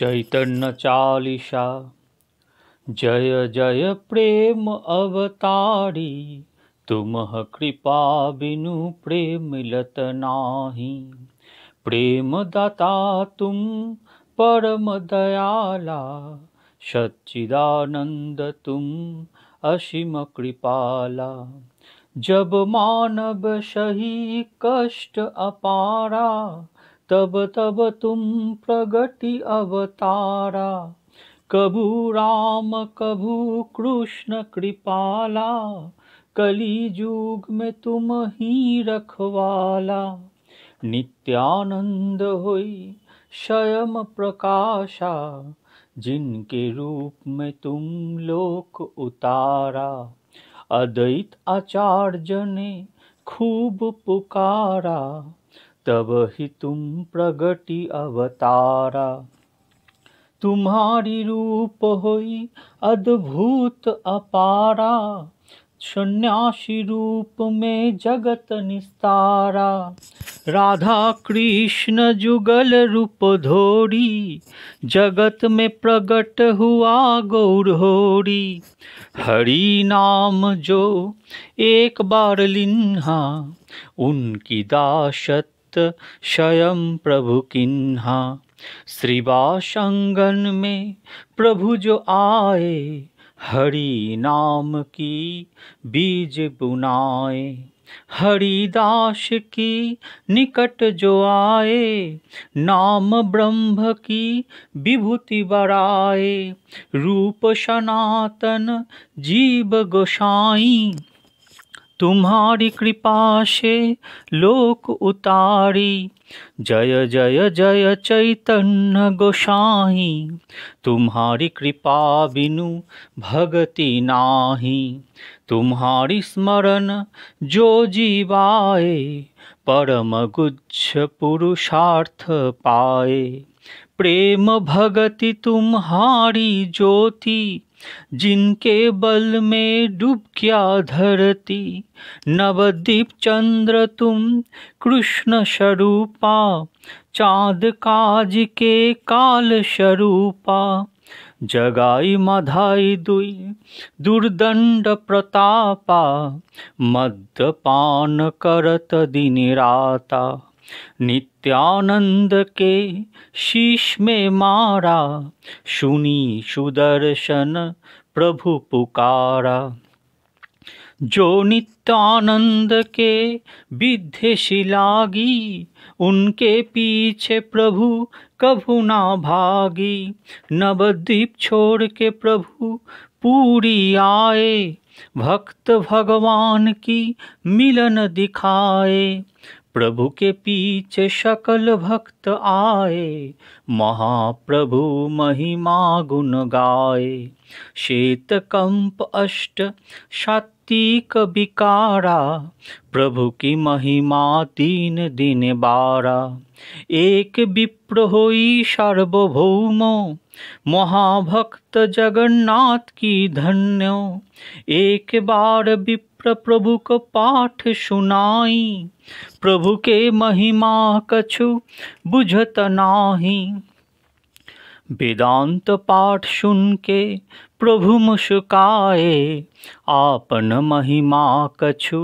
चैतन्य चालीसा जय जय प्रेम अवतारी तुमह कृपा बिनु प्रेम लत नाही प्रेम दाता तुम परम दयाला सच्चिदानंद तुम असीम कृपाला जब मानव सही कष्ट अपारा तब तब तुम प्रगति अवतारा कबू राम कबू कृष्ण कृपाला कली युग में तुम ही रखवाला नित्यानंद होई स्वयं प्रकाशा जिनके रूप में तुम लोक उतारा अद्वैत आचार्य ने खूब पुकारा तब ही तुम प्रगति अवतारा तुम्हारी रूप होई अद्भुत अपारा सन्यासी रूप में जगत निस्तारा राधा कृष्ण जुगल रूप धोरी जगत में प्रगट हुआ गौरहोरी हरि नाम जो एक बार लिन्हा उनकी दासत भक्त स्वयं प्रभु किन्हा श्रीवासंगन में प्रभु जो आए हरि नाम की बीज बुनाए हरिदास की निकट जो आए नाम ब्रह्म की विभूति बराए रूप सनातन जीव गोसाई तुम्हारी कृपा से लोक उतारी जय जय जय चैतन्य गोसाई तुम्हारी कृपा बिनु भगति नाही तुम्हारी स्मरण जो जीवाए परम गुच्छ पुरुषार्थ पाए प्रेम भगति तुम्हारी ज्योति जिनके बल में डूब क्या धरती नवदीप चंद्र तुम कृष्ण स्वरूपा चांद काज के काल स्वरूपा जगाई मधाई दुई दुर्दंड प्रतापा मद्यपान करत दिन राता नित्यानंद के शीश में मारा सुनी सुदर्शन प्रभु पुकारा जो नित्यानंद के विद्य शिलागी उनके पीछे प्रभु कभू ना भागी नवद्वीप छोड़ के प्रभु पूरी आए भक्त भगवान की मिलन दिखाए प्रभु के पीछे सकल भक्त आए महाप्रभु महिमा गुण गाए शेत कंप अष्ट सात्विक विकारा प्रभु की महिमा तीन दिन बारा एक विप्र होई सार्वभौमो महाभक्त जगन्नाथ की धन्यो एक बार विप्र प्रभु को पाठ सुनाई प्रभु के महिमा कछु बुझत नाही वेदांत पाठ सुन के प्रभु मुस्काए आपन महिमा कछु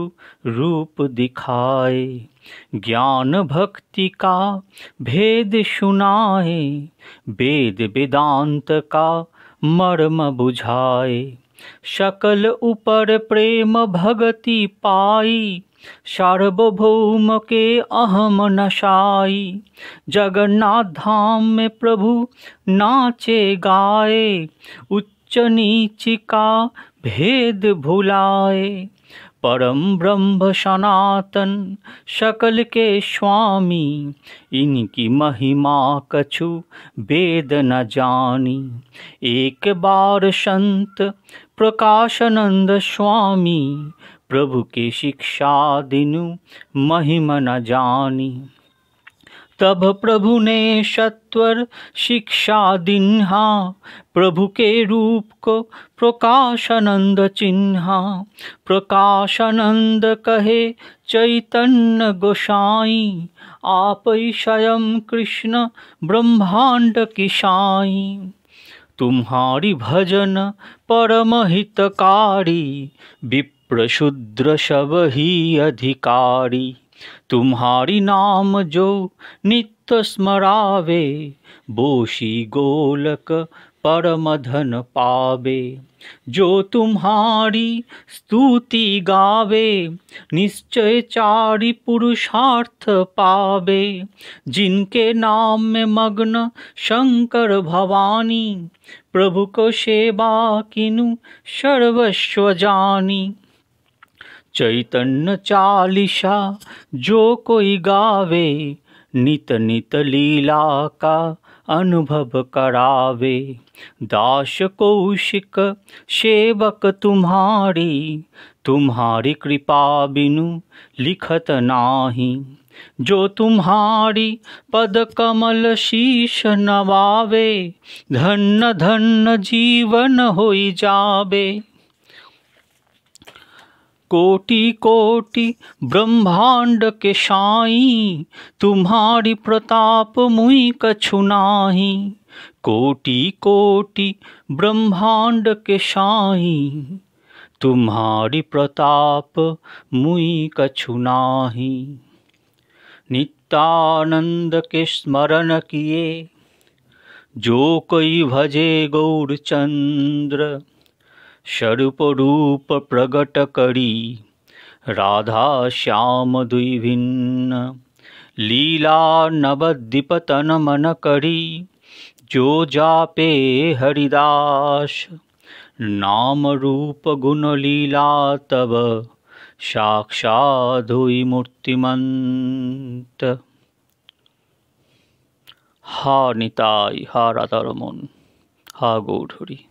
रूप दिखाए ज्ञान भक्ति का भेद सुनाए वेद वेदांत का मर्म बुझाए सकल ऊपर प्रेम भगति पाई सार्वभौम के अहम नशाई जगन्नाथ धाम में प्रभु नाचे गाए उच्च नीच का भेद भुलाए परम ब्रह्म सनातन सकल के स्वामी इनकी महिमा कछु वेद न जानी एक बार संत प्रकाशनंद स्वामी प्रभु के शिक्षा दिनु महिमा न जानी तब प्रभु ने सत्वर शिक्षा दिन्हा प्रभु के रूप को प्रकाशानंद चिन्हा प्रकाशानंद कहे चैतन्य गोसाई आप स्वयं कृष्ण ब्रह्मांड किसाई तुम्हारी भजन परम हितकारी विप्रशूद्र सब ही अधिकारी तुम्हारी नाम जो नित्य स्मरावे बोशी गोलक परम धन पावे जो तुम्हारी स्तुति गावे निश्चय चारि पुरुषार्थ पावे जिनके नाम में मग्न शंकर भवानी प्रभु को सेवा किनु सर्वस्व जानी चैतन्य चालीसा जो कोई गावे नित नित लीला का अनुभव करावे दास कौशिक सेवक तुम्हारी तुम्हारी कृपा बिनु लिखत नाही जो तुम्हारी पद कमल शीश नवावे धन्य धन्य जीवन होई जावे कोटि कोटि ब्रह्मांड के साई तुम्हारी प्रताप मुई कछु नाही कोटि कोटि ब्रह्मांड के साई तुम्हारी प्रताप मुई कछु नाही नित्यानंद के स्मरण किए जो कोई भजे गौरचंद्र स्वरूप रूप प्रगट करी राधा श्याम दुभिन्न लीला नवद्विपतन मन करी जो जापे हरिदास नाम रूप गुण लीला तब साक्षात मूर्तिमंत हा निताई हा राधा रमन हा गौधरी